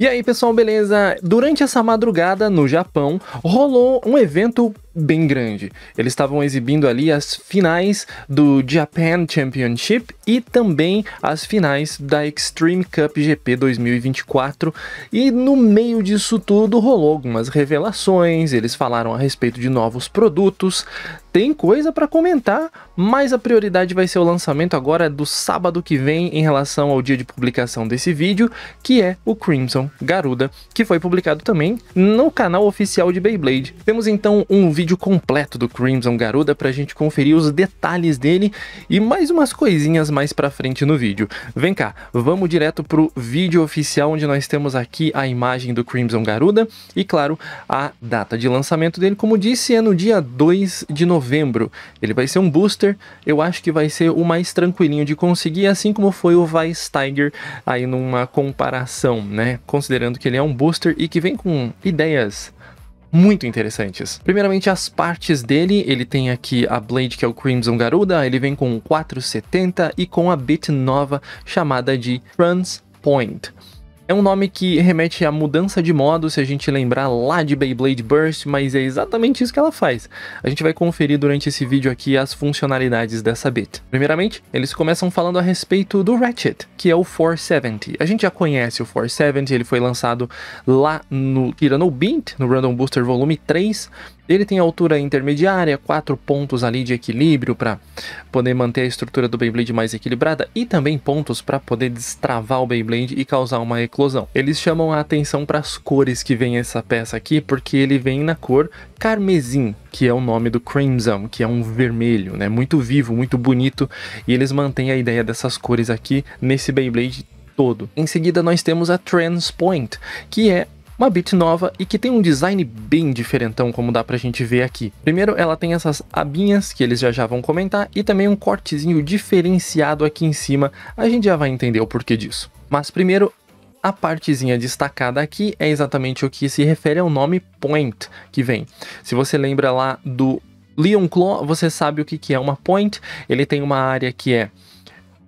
E aí, pessoal, beleza? Durante essa madrugada no Japão, rolou um evento bem grande. Eles estavam exibindo ali as finais do Japan Championship e também as finais da Extreme Cup GP 2024. E no meio disso tudo rolou algumas revelações, eles falaram a respeito de novos produtos. Tem coisa para comentar, mas a prioridade vai ser o lançamento agora do sábado que vem em relação ao dia de publicação desse vídeo, que é o Crimson Garuda, que foi publicado também no canal oficial de Beyblade. Temos então um vídeo vídeo completo do Crimson Garuda pra gente conferir os detalhes dele e mais umas coisinhas mais pra frente no vídeo. Vem cá, vamos direto pro vídeo oficial onde nós temos aqui a imagem do Crimson Garuda e claro, a data de lançamento dele, como disse, é no dia 2 de novembro. Ele vai ser um booster, eu acho que vai ser o mais tranquilinho de conseguir, assim como foi o Vice Tiger aí numa comparação, né? Considerando que ele é um booster e que vem com ideias muito interessantes. Primeiramente, as partes dele, ele tem aqui a Blade, que é o Crimson Garuda, ele vem com 470 e com a bit nova chamada de Point. É um nome que remete à mudança de modo, se a gente lembrar lá de Beyblade Burst, mas é exatamente isso que ela faz. A gente vai conferir durante esse vídeo aqui as funcionalidades dessa bit. Primeiramente, eles começam falando a respeito do Ratchet, que é o 470. A gente já conhece o 470, ele foi lançado lá no Tirano Bint, no Random Booster Volume 3, ele tem altura intermediária, quatro pontos ali de equilíbrio para poder manter a estrutura do Beyblade mais equilibrada e também pontos para poder destravar o Beyblade e causar uma eclosão. Eles chamam a atenção para as cores que vem essa peça aqui, porque ele vem na cor carmesim, que é o nome do Crimson, que é um vermelho, né? Muito vivo, muito bonito, e eles mantêm a ideia dessas cores aqui nesse Beyblade todo. Em seguida, nós temos a Transpoint, que é uma Bit nova e que tem um design bem diferentão, como dá pra gente ver aqui. Primeiro, ela tem essas abinhas que eles já já vão comentar e também um cortezinho diferenciado aqui em cima. A gente já vai entender o porquê disso. Mas primeiro, a partezinha destacada aqui é exatamente o que se refere ao nome point que vem. Se você lembra lá do Leon Claw, você sabe o que é uma point. Ele tem uma área que é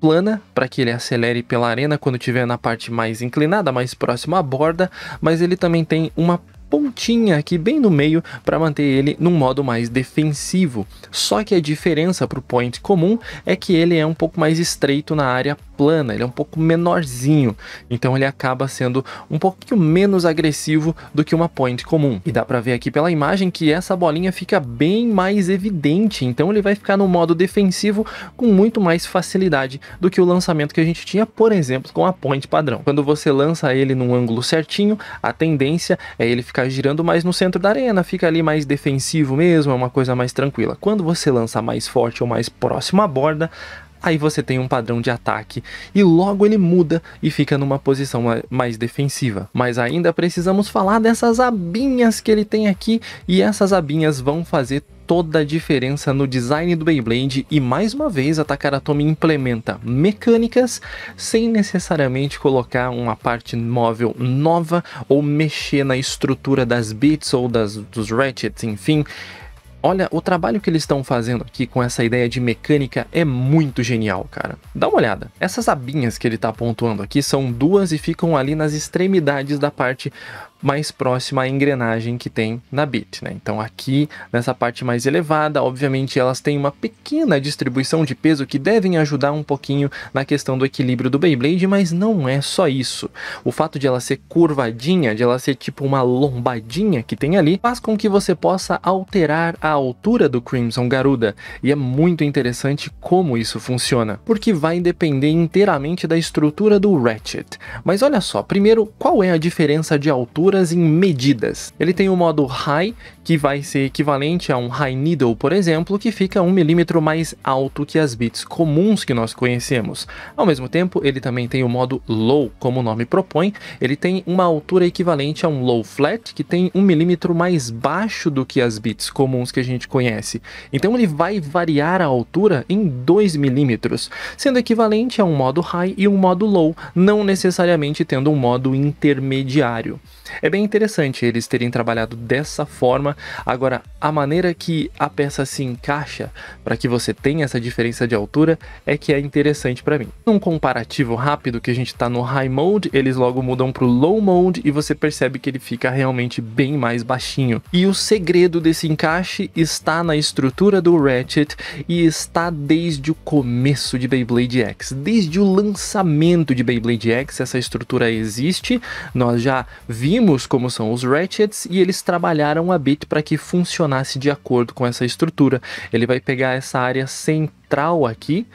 plana para que ele acelere pela arena quando estiver na parte mais inclinada, mais próxima à borda, mas ele também tem uma pontinha aqui bem no meio para manter ele num modo mais defensivo. Só que a diferença para o point comum é que ele é um pouco mais estreito na área plana, ele é um pouco menorzinho, então ele acaba sendo um pouquinho menos agressivo do que uma point comum. E dá para ver aqui pela imagem que essa bolinha fica bem mais evidente, então ele vai ficar no modo defensivo com muito mais facilidade do que o lançamento que a gente tinha, por exemplo, com a point padrão. Quando você lança ele num ângulo certinho, a tendência é ele ficar girando mais no centro da arena, fica ali mais defensivo mesmo, é uma coisa mais tranquila. Quando você lança mais forte ou mais próximo à borda, aí você tem um padrão de ataque e logo ele muda e fica numa posição mais defensiva. Mas ainda precisamos falar dessas abinhas que ele tem aqui e essas abinhas vão fazer toda a diferença no design do Beyblade e mais uma vez a Takaratomi implementa mecânicas sem necessariamente colocar uma parte móvel nova ou mexer na estrutura das bits ou das, dos ratchets, enfim. Olha, o trabalho que eles estão fazendo aqui com essa ideia de mecânica é muito genial, cara. Dá uma olhada. Essas abinhas que ele está pontuando aqui são duas e ficam ali nas extremidades da parte mais próxima à engrenagem que tem na bit. Né? Então aqui nessa parte mais elevada, obviamente elas têm uma pequena distribuição de peso que devem ajudar um pouquinho na questão do equilíbrio do Beyblade, mas não é só isso. O fato de ela ser curvadinha, de ela ser tipo uma lombadinha que tem ali, faz com que você possa alterar a altura do Crimson Garuda. E é muito interessante como isso funciona, porque vai depender inteiramente da estrutura do Ratchet. Mas olha só, primeiro, qual é a diferença de altura misturas em medidas. Ele tem o modo high, que vai ser equivalente a um high needle, por exemplo, que fica um milímetro mais alto que as bits comuns que nós conhecemos. Ao mesmo tempo, ele também tem o modo low, como o nome propõe, ele tem uma altura equivalente a um low flat, que tem um milímetro mais baixo do que as bits comuns que a gente conhece. Então ele vai variar a altura em 2 milímetros, sendo equivalente a um modo high e um modo low, não necessariamente tendo um modo intermediário. É bem interessante eles terem trabalhado dessa forma. Agora, a maneira que a peça se encaixa para que você tenha essa diferença de altura é que é interessante para mim. Num comparativo rápido que a gente está no high mode, eles logo mudam para o low mode e você percebe que ele fica realmente bem mais baixinho. E o segredo desse encaixe está na estrutura do Ratchet e está desde o começo de Beyblade X, desde o lançamento de Beyblade X, essa estrutura existe. Nós já vimos vimos como são os ratchets e eles trabalharam a bit para que funcionasse de acordo com essa estrutura. Ele vai pegar essa área central aqui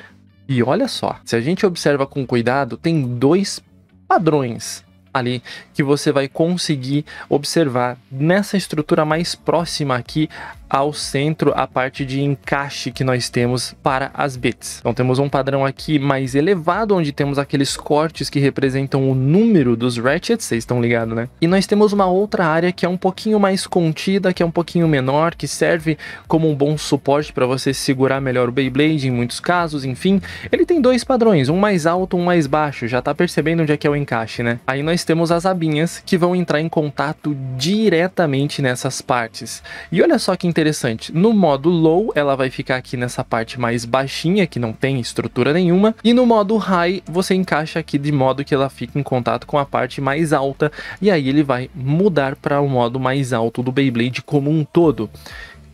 e olha só, se a gente observa com cuidado, tem dois padrões ali que você vai conseguir observar nessa estrutura mais próxima aqui ao centro a parte de encaixe que nós temos para as bits. Então temos um padrão aqui mais elevado, onde temos aqueles cortes que representam o número dos ratchets, vocês estão ligados, né? E nós temos uma outra área que é um pouquinho mais contida, que é um pouquinho menor, que serve como um bom suporte para você segurar melhor o Beyblade em muitos casos, enfim. Ele tem dois padrões, um mais alto, um mais baixo, já tá percebendo onde é que é o encaixe, né? Aí nós temos as abinhas que vão entrar em contato diretamente nessas partes. E olha só que interessante. No modo low, ela vai ficar aqui nessa parte mais baixinha, que não tem estrutura nenhuma. E no modo high, você encaixa aqui de modo que ela fique em contato com a parte mais alta. E aí ele vai mudar para o um modo mais alto do Beyblade como um todo.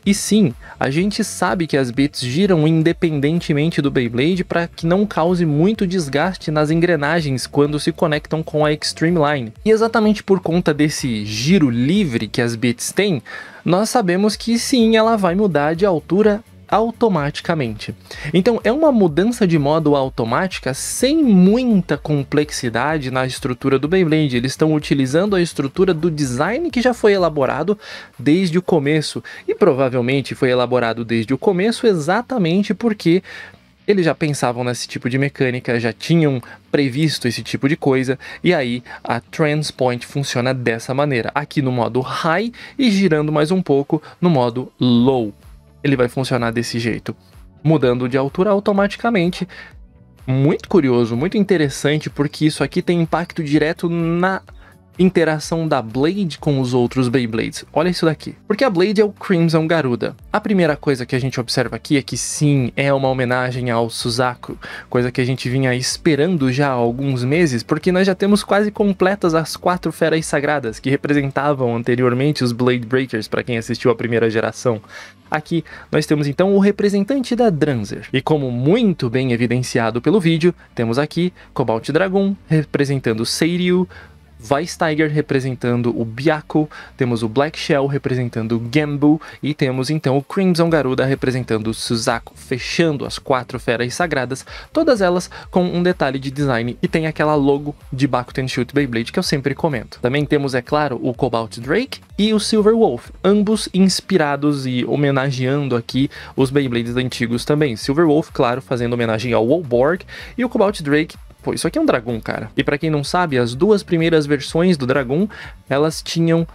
E sim, a gente sabe que as bits giram independentemente do Beyblade para que não cause muito desgaste nas engrenagens quando se conectam com a Extreme Line. E exatamente por conta desse giro livre que as bits têm, nós sabemos que sim, ela vai mudar de altura automaticamente. Então, é uma mudança de modo automática sem muita complexidade na estrutura do Beyblade. Eles estão utilizando a estrutura do design que já foi elaborado desde o começo e provavelmente foi elaborado desde o começo exatamente porque eles já pensavam nesse tipo de mecânica, já tinham previsto esse tipo de coisa, e aí a Transpoint funciona dessa maneira, aqui no modo high e girando mais um pouco no modo low. Ele vai funcionar desse jeito, mudando de altura automaticamente. Muito curioso, muito interessante, porque isso aqui tem impacto direto na interação da Blade com os outros Beyblades. Olha isso daqui. Porque a Blade é o Crimson Garuda. A primeira coisa que a gente observa aqui é que sim, é uma homenagem ao Suzaku, coisa que a gente vinha esperando já há alguns meses, porque nós já temos quase completas as quatro feras sagradas que representavam anteriormente os Blade Breakers para quem assistiu à primeira geração. Aqui nós temos então o representante da Dranzer. E como muito bem evidenciado pelo vídeo, temos aqui Cobalt Dragon representando Seiryu, Vice Tiger representando o Biako, temos o Black Shell representando o Gamble e temos então o Crimson Garuda representando o Suzaku, fechando as quatro feras sagradas, todas elas com um detalhe de design e tem aquela logo de Bakuten Shoot Beyblade que eu sempre comento. Também temos, é claro, o Cobalt Drake e o Silver Wolf, ambos inspirados e homenageando aqui os Beyblades antigos também. Silver Wolf, claro, fazendo homenagem ao Wolborg e o Cobalt Drake pô, isso aqui é um dragão cara. E para quem não sabe, as duas primeiras versões do dragão elas tinham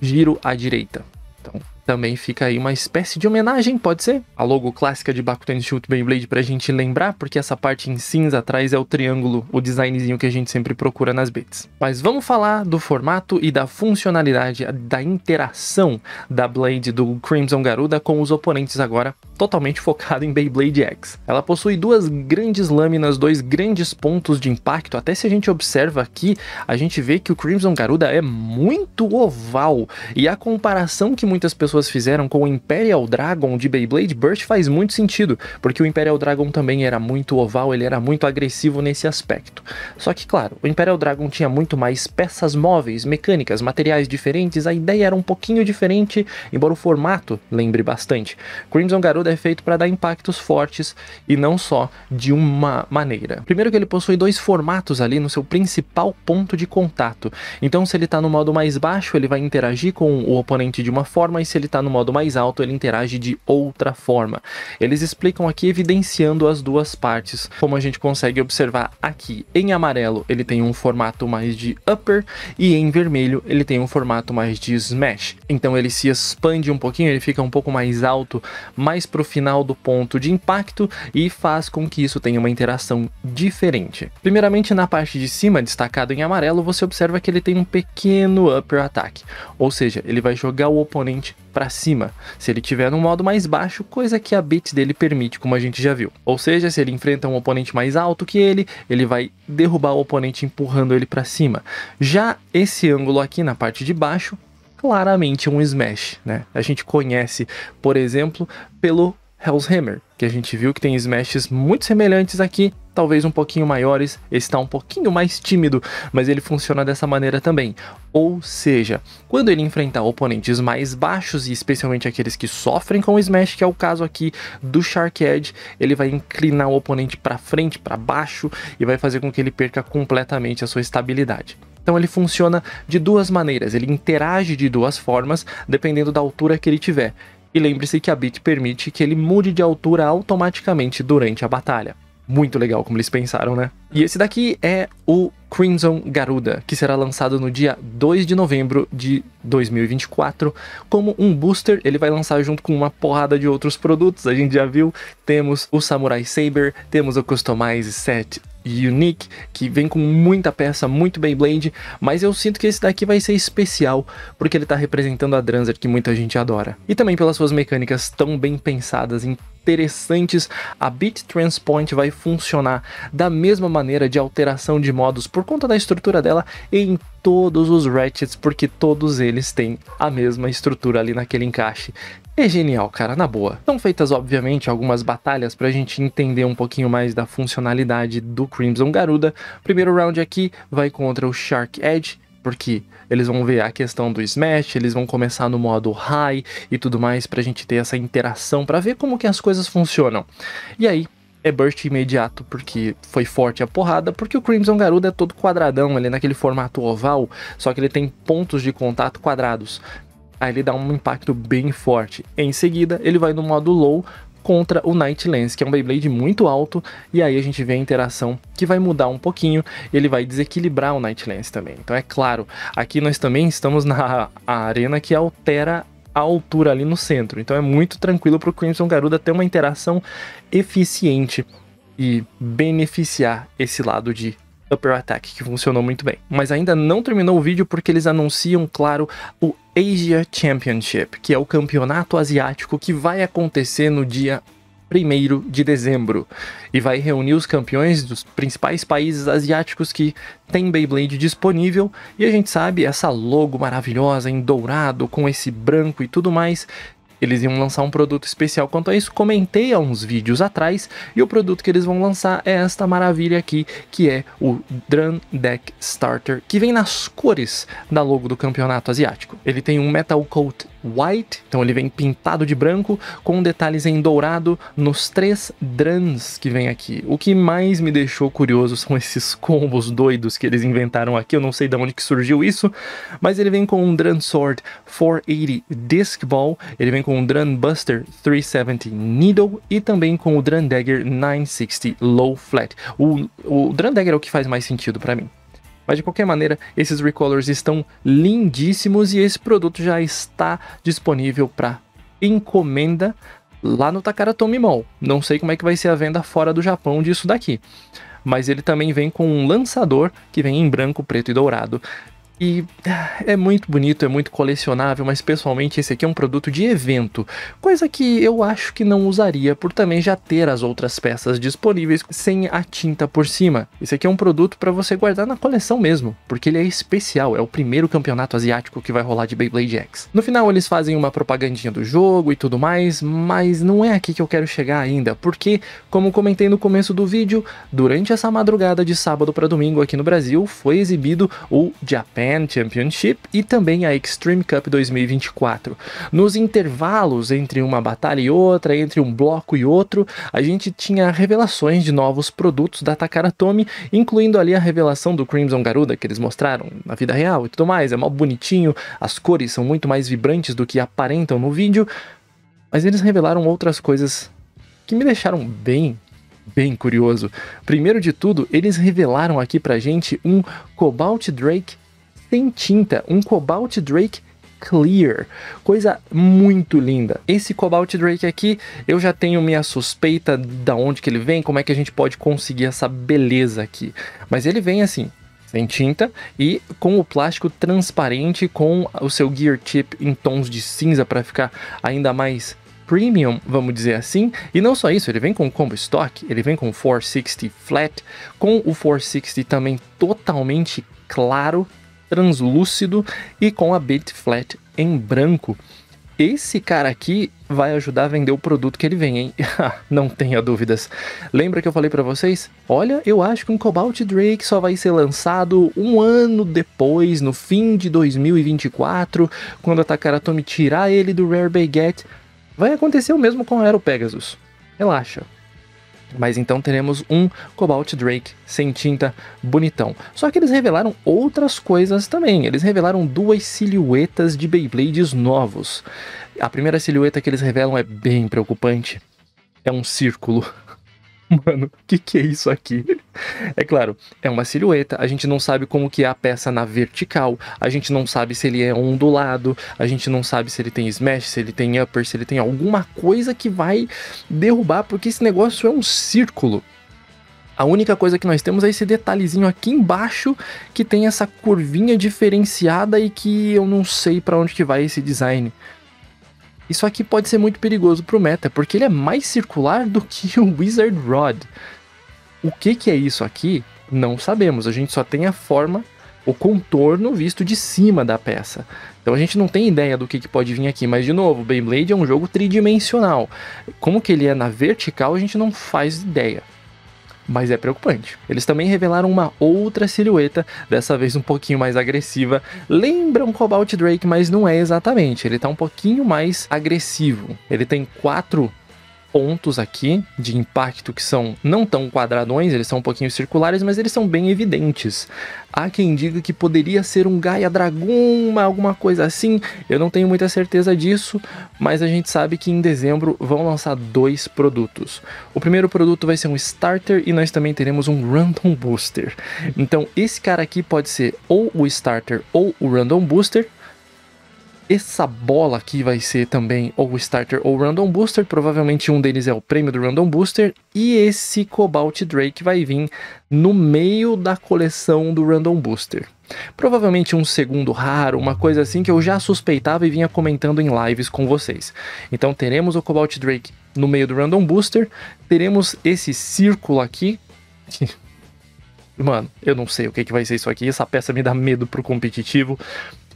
giro à direita. Então, também fica aí uma espécie de homenagem, pode ser? A logo clássica de Bakuten Shoot Beyblade pra gente lembrar, porque essa parte em cinza atrás é o triângulo, o designzinho que a gente sempre procura nas baits. Mas vamos falar do formato e da funcionalidade, da interação da Blade do Crimson Garuda com os oponentes agora, totalmente focado em Beyblade X. Ela possui duas grandes lâminas, dois grandes pontos de impacto, até se a gente observa aqui, a gente vê que o Crimson Garuda é muito oval, e a comparação que muitas pessoas pessoas fizeram com o Imperial Dragon de Beyblade Burst faz muito sentido, porque o Imperial Dragon também era muito oval, ele era muito agressivo nesse aspecto. Só que, claro, o Imperial Dragon tinha muito mais peças móveis, mecânicas, materiais diferentes, a ideia era um pouquinho diferente, embora o formato lembre bastante. Crimson Garuda é feito para dar impactos fortes e não só de uma maneira. Primeiro que ele possui dois formatos ali no seu principal ponto de contato. Então, se ele está no modo mais baixo, ele vai interagir com o oponente de uma forma, e se ele está no modo mais alto, ele interage de outra forma. Eles explicam aqui evidenciando as duas partes, como a gente consegue observar aqui. Em amarelo, ele tem um formato mais de upper e em vermelho, ele tem um formato mais de smash. Então ele se expande um pouquinho, ele fica um pouco mais alto, mais pro final do ponto de impacto e faz com que isso tenha uma interação diferente. Primeiramente, na parte de cima, destacado em amarelo, você observa que ele tem um pequeno upper attack, ou seja, ele vai jogar o oponente para cima, se ele tiver no modo mais baixo, coisa que a bit dele permite, como a gente já viu. Ou seja, se ele enfrenta um oponente mais alto que ele, ele vai derrubar o oponente empurrando ele para cima. Já esse ângulo aqui na parte de baixo, claramente é um smash, né? A gente conhece, por exemplo, pelo Hell's Hammer, que a gente viu que tem smashes muito semelhantes aqui, talvez um pouquinho maiores, esse está um pouquinho mais tímido, mas ele funciona dessa maneira também. Ou seja, quando ele enfrentar oponentes mais baixos e especialmente aqueles que sofrem com o smash, que é o caso aqui do Shark Edge, ele vai inclinar o oponente para frente, para baixo e vai fazer com que ele perca completamente a sua estabilidade. Então ele funciona de duas maneiras, ele interage de duas formas, dependendo da altura que ele tiver. E lembre-se que a Bit permite que ele mude de altura automaticamente durante a batalha. Muito legal como eles pensaram, né? E esse daqui é o Crimson Garuda, que será lançado no dia 2 de novembro de 2024. Como um booster, ele vai lançar junto com uma porrada de outros produtos. A gente já viu, temos o Samurai Saber, temos o Customize Set Unique, que vem com muita peça, muito Beyblade, mas eu sinto que esse daqui vai ser especial, porque ele tá representando a Dranzer, que muita gente adora. E também pelas suas mecânicas tão bem pensadas, interessantes, a Bit Transpoint vai funcionar da mesma maneira de alteração de modos por conta da estrutura dela em todos os ratchets, porque todos eles têm a mesma estrutura ali naquele encaixe é genial, cara, na boa. São feitas, obviamente, algumas batalhas pra gente entender um pouquinho mais da funcionalidade do Crimson Garuda. Primeiro round aqui vai contra o Shark Edge, porque eles vão ver a questão do Smash, eles vão começar no modo High e tudo mais pra gente ter essa interação, pra ver como que as coisas funcionam. E aí, é burst imediato porque foi forte a porrada, porque o Crimson Garuda é todo quadradão, ele é naquele formato oval, só que ele tem pontos de contato quadrados. Aí ele dá um impacto bem forte. Em seguida, ele vai no modo low contra o Night Lens, que é um Beyblade muito alto, e aí a gente vê a interação que vai mudar um pouquinho, ele vai desequilibrar o Night Lens também. Então é claro, aqui nós também estamos na arena que altera a altura ali no centro, então é muito tranquilo para o Crimson Garuda ter uma interação eficiente e beneficiar esse lado de Upper Attack, que funcionou muito bem. Mas ainda não terminou o vídeo porque eles anunciam, claro, o Asia Championship, que é o campeonato asiático que vai acontecer no dia 1 de dezembro e vai reunir os campeões dos principais países asiáticos que tem Beyblade disponível e a gente sabe essa logo maravilhosa em dourado com esse branco e tudo mais eles iam lançar um produto especial quanto a isso, comentei há uns vídeos atrás, e o produto que eles vão lançar é esta maravilha aqui, que é o Drum Deck Starter, que vem nas cores da logo do campeonato asiático. Ele tem um metal coat White, então ele vem pintado de branco, com detalhes em dourado nos três Drans que vem aqui. O que mais me deixou curioso são esses combos doidos que eles inventaram aqui, eu não sei de onde que surgiu isso, mas ele vem com um Dran Sword 480 Disc Ball, ele vem com um Dran Buster 370 Needle e também com o Dran Dagger 960 Low Flat. O, o Dagger é o que faz mais sentido para mim. Mas de qualquer maneira, esses recolors estão lindíssimos e esse produto já está disponível para encomenda lá no Takara Mall. Não sei como é que vai ser a venda fora do Japão disso daqui. Mas ele também vem com um lançador que vem em branco, preto e dourado. E é muito bonito, é muito colecionável, mas pessoalmente esse aqui é um produto de evento, coisa que eu acho que não usaria por também já ter as outras peças disponíveis sem a tinta por cima. Esse aqui é um produto para você guardar na coleção mesmo, porque ele é especial, é o primeiro campeonato asiático que vai rolar de Beyblade X. No final eles fazem uma propagandinha do jogo e tudo mais, mas não é aqui que eu quero chegar ainda, porque como comentei no começo do vídeo, durante essa madrugada de sábado para domingo aqui no Brasil foi exibido o Japan Japan Championship e também a Extreme Cup 2024. Nos intervalos entre uma batalha e outra, entre um bloco e outro, a gente tinha revelações de novos produtos da Takara Tomy, incluindo ali a revelação do Crimson Garuda que eles mostraram na vida real e tudo mais. É mal bonitinho, as cores são muito mais vibrantes do que aparentam no vídeo, mas eles revelaram outras coisas que me deixaram bem bem curioso. Primeiro de tudo, eles revelaram aqui pra gente um Cobalt Drake sem tinta, um Cobalt Drake Clear. Coisa muito linda. Esse Cobalt Drake aqui, eu já tenho minha suspeita da onde que ele vem, como é que a gente pode conseguir essa beleza aqui. Mas ele vem assim, sem tinta e com o plástico transparente com o seu gear tip em tons de cinza para ficar ainda mais premium, vamos dizer assim. E não só isso, ele vem com combo stock, ele vem com 460 flat, com o 460 também totalmente claro, translúcido e com a bit flat em branco. Esse cara aqui vai ajudar a vender o produto que ele vem, hein? Não tenha dúvidas. Lembra que eu falei para vocês? Olha, eu acho que um Cobalt Drake só vai ser lançado um ano depois, no fim de 2024, quando a Takaratomi tirar ele do Rare Bay Get. Vai acontecer o mesmo com a Aero Pegasus. Relaxa, mas então teremos um Cobalt Drake sem tinta, bonitão. Só que eles revelaram outras coisas também. Eles revelaram duas silhuetas de Beyblades novos. A primeira silhueta que eles revelam é bem preocupante. É um círculo mano, o que, que é isso aqui? É claro, é uma silhueta, a gente não sabe como que é a peça na vertical, a gente não sabe se ele é ondulado, a gente não sabe se ele tem smash, se ele tem upper, se ele tem alguma coisa que vai derrubar, porque esse negócio é um círculo. A única coisa que nós temos é esse detalhezinho aqui embaixo que tem essa curvinha diferenciada e que eu não sei para onde que vai esse design. Isso aqui pode ser muito perigoso pro meta, porque ele é mais circular do que o Wizard Rod. O que, que é isso aqui? Não sabemos, a gente só tem a forma, o contorno visto de cima da peça. Então a gente não tem ideia do que, que pode vir aqui, mas de novo, Beyblade é um jogo tridimensional. Como que ele é na vertical, a gente não faz ideia mas é preocupante. Eles também revelaram uma outra silhueta, dessa vez um pouquinho mais agressiva. Lembra um Cobalt Drake, mas não é exatamente. Ele tá um pouquinho mais agressivo. Ele tem quatro pontos aqui de impacto que são não tão quadradões, eles são um pouquinho circulares, mas eles são bem evidentes. Há quem diga que poderia ser um Gaia Draguma, alguma coisa assim. Eu não tenho muita certeza disso, mas a gente sabe que em dezembro vão lançar dois produtos. O primeiro produto vai ser um Starter e nós também teremos um Random Booster. Então esse cara aqui pode ser ou o Starter ou o Random Booster, essa bola aqui vai ser também ou Starter ou Random Booster, provavelmente um deles é o prêmio do Random Booster, e esse Cobalt Drake vai vir no meio da coleção do Random Booster. Provavelmente um segundo raro, uma coisa assim que eu já suspeitava e vinha comentando em lives com vocês. Então teremos o Cobalt Drake no meio do Random Booster, teremos esse círculo aqui, Mano, eu não sei o que, que vai ser isso aqui. Essa peça me dá medo pro competitivo.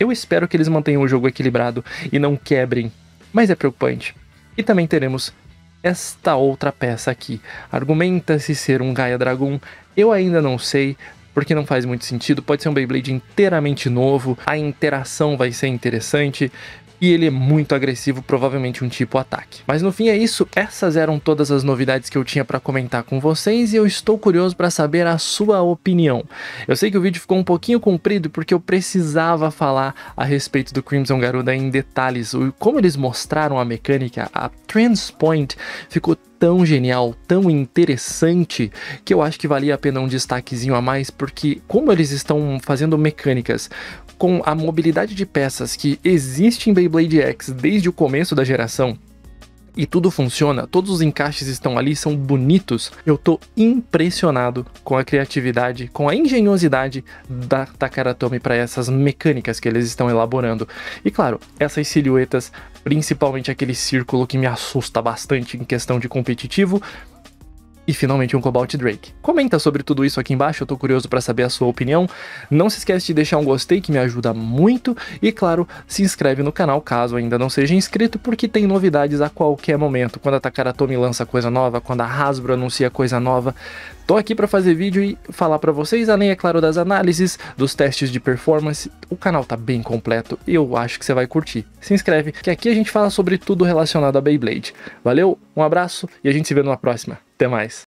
Eu espero que eles mantenham o jogo equilibrado e não quebrem, mas é preocupante. E também teremos esta outra peça aqui. Argumenta-se ser um Gaia Dragon, eu ainda não sei, porque não faz muito sentido. Pode ser um Beyblade inteiramente novo, a interação vai ser interessante e ele é muito agressivo, provavelmente um tipo ataque. Mas no fim é isso, essas eram todas as novidades que eu tinha para comentar com vocês e eu estou curioso para saber a sua opinião. Eu sei que o vídeo ficou um pouquinho comprido porque eu precisava falar a respeito do Crimson Garuda em detalhes, como eles mostraram a mecânica, a Transpoint ficou tão genial, tão interessante, que eu acho que valia a pena um destaquezinho a mais, porque como eles estão fazendo mecânicas com a mobilidade de peças que existe em Beyblade X desde o começo da geração, e tudo funciona, todos os encaixes estão ali, são bonitos. Eu tô impressionado com a criatividade, com a engenhosidade da Takaratomi para essas mecânicas que eles estão elaborando. E claro, essas silhuetas, principalmente aquele círculo que me assusta bastante em questão de competitivo, e finalmente um Cobalt Drake. Comenta sobre tudo isso aqui embaixo, eu tô curioso para saber a sua opinião. Não se esquece de deixar um gostei que me ajuda muito e claro, se inscreve no canal caso ainda não seja inscrito porque tem novidades a qualquer momento. Quando a Takaratomi lança coisa nova, quando a Hasbro anuncia coisa nova, Tô aqui para fazer vídeo e falar para vocês, além é claro das análises, dos testes de performance. O canal tá bem completo e eu acho que você vai curtir. Se inscreve, que aqui a gente fala sobre tudo relacionado a Beyblade. Valeu, um abraço e a gente se vê numa próxima. Até mais.